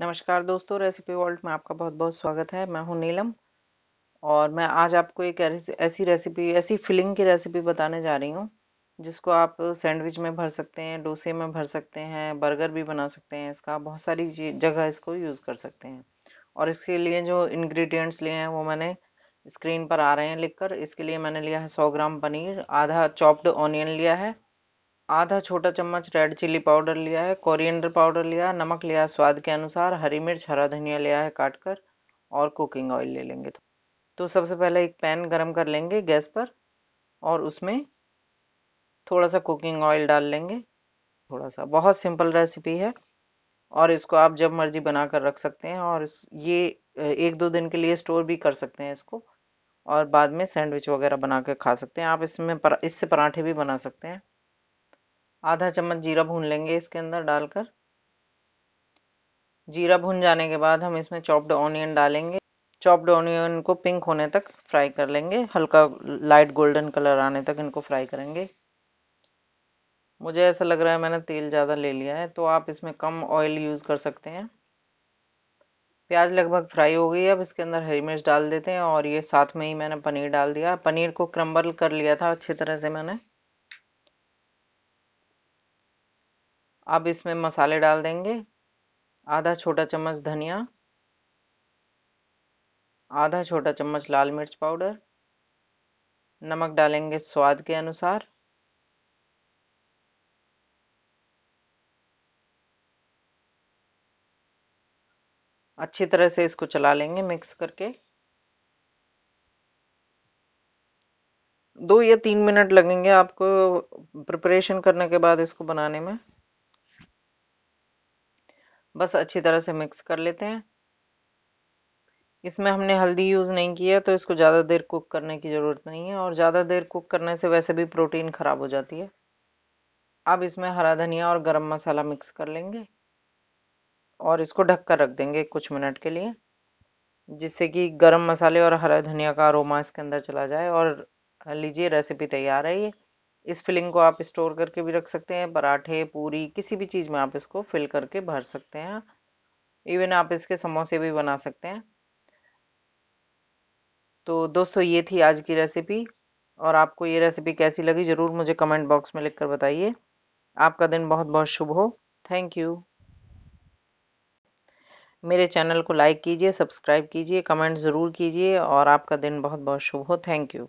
नमस्कार दोस्तों recipe world में आपका बहुत बहुत स्वागत है मैं हूं नीलम और मैं आज आपको एक ऐसी रेसिपी ऐसी फिलिंग की रेसिपी बताने जा रही हूं जिसको आप सैंडविच में भर सकते हैं डोसे में भर सकते हैं बर्गर भी बना सकते हैं इसका बहुत सारी जगह इसको यूज़ कर सकते हैं और इसके लिए जो इन्ग्रीडियंट्स लिए हैं वो मैंने स्क्रीन पर आ रहे हैं लिखकर इसके लिए मैंने लिया है सौ ग्राम पनीर आधा चॉप्ड ऑनियन लिया है आधा छोटा चम्मच रेड चिली पाउडर लिया है कोरिएंडर पाउडर लिया है नमक लिया है स्वाद के अनुसार हरी मिर्च हरा धनिया लिया है काट कर और कुकिंग ऑयल ले लेंगे तो, तो सबसे पहले एक पैन गरम कर लेंगे गैस पर और उसमें थोड़ा सा कुकिंग ऑयल डाल लेंगे थोड़ा सा बहुत सिंपल रेसिपी है और इसको आप जब मर्जी बना कर रख सकते हैं और ये एक दो दिन के लिए स्टोर भी कर सकते हैं इसको और बाद में सैंडविच वगैरह बना कर खा सकते हैं आप इसमें पर, इससे पराठे भी बना सकते हैं आधा चम्मच जीरा भून लेंगे इसके अंदर डालकर जीरा भून जाने के बाद हम इसमें चॉप्ड ऑनियन डालेंगे चॉप्ड ऑनियन को पिंक होने तक फ्राई कर लेंगे हल्का लाइट गोल्डन कलर आने तक इनको फ्राई करेंगे मुझे ऐसा लग रहा है मैंने तेल ज़्यादा ले लिया है तो आप इसमें कम ऑयल यूज़ कर सकते हैं प्याज लगभग फ्राई हो गई है अब इसके अंदर हरी मिर्च डाल देते हैं और ये साथ में ही मैंने पनीर डाल दिया पनीर को क्रम्बल कर लिया था अच्छी तरह से मैंने अब इसमें मसाले डाल देंगे आधा छोटा चम्मच धनिया आधा छोटा चम्मच लाल मिर्च पाउडर नमक डालेंगे स्वाद के अनुसार अच्छी तरह से इसको चला लेंगे मिक्स करके दो या तीन मिनट लगेंगे आपको प्रिपरेशन करने के बाद इसको बनाने में बस अच्छी तरह से मिक्स कर लेते हैं इसमें हमने हल्दी यूज़ नहीं किया तो इसको ज़्यादा देर कुक करने की ज़रूरत नहीं है और ज़्यादा देर कुक करने से वैसे भी प्रोटीन ख़राब हो जाती है अब इसमें हरा धनिया और गरम मसाला मिक्स कर लेंगे और इसको ढक कर रख देंगे कुछ मिनट के लिए जिससे कि गरम मसाले और हरा धनिया का अरोमा इसके अंदर चला जाए और लीजिए रेसिपी तैयार है ये इस फिलिंग को आप स्टोर करके भी रख सकते हैं पराठे पूरी किसी भी चीज़ में आप इसको फिल करके भर सकते हैं इवन आप इसके समोसे भी बना सकते हैं तो दोस्तों ये थी आज की रेसिपी और आपको ये रेसिपी कैसी लगी ज़रूर मुझे कमेंट बॉक्स में लिखकर बताइए आपका दिन बहुत बहुत शुभ हो थैंक यू मेरे चैनल को लाइक कीजिए सब्सक्राइब कीजिए कमेंट ज़रूर कीजिए और आपका दिन बहुत बहुत शुभ हो थैंक यू